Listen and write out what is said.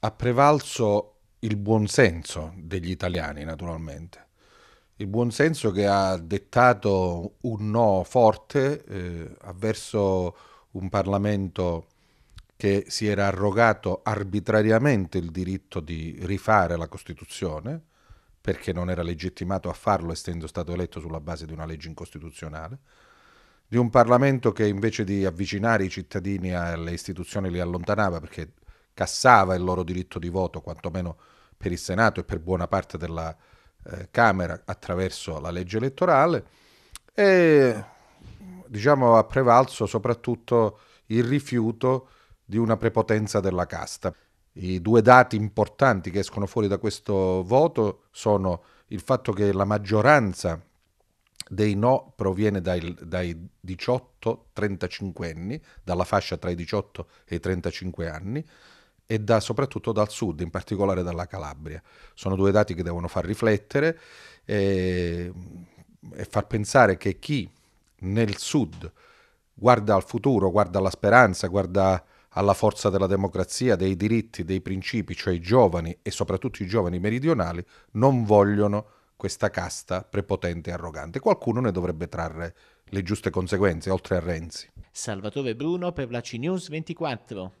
ha prevalso il buonsenso degli italiani, naturalmente. Il buonsenso che ha dettato un no forte eh, avverso un Parlamento che si era arrogato arbitrariamente il diritto di rifare la Costituzione, perché non era legittimato a farlo essendo stato eletto sulla base di una legge incostituzionale, di un Parlamento che invece di avvicinare i cittadini alle istituzioni li allontanava perché cassava il loro diritto di voto, quantomeno per il Senato e per buona parte della eh, Camera attraverso la legge elettorale e diciamo ha prevalso soprattutto il rifiuto di una prepotenza della casta. I due dati importanti che escono fuori da questo voto sono il fatto che la maggioranza dei no proviene dai, dai 18-35 anni, dalla fascia tra i 18 e i 35 anni, e da, soprattutto dal sud, in particolare dalla Calabria. Sono due dati che devono far riflettere e, e far pensare che chi nel sud guarda al futuro, guarda alla speranza, guarda alla forza della democrazia, dei diritti, dei principi, cioè i giovani e soprattutto i giovani meridionali, non vogliono questa casta prepotente e arrogante. Qualcuno ne dovrebbe trarre le giuste conseguenze, oltre a Renzi. Salvatore Bruno per la CNews 24.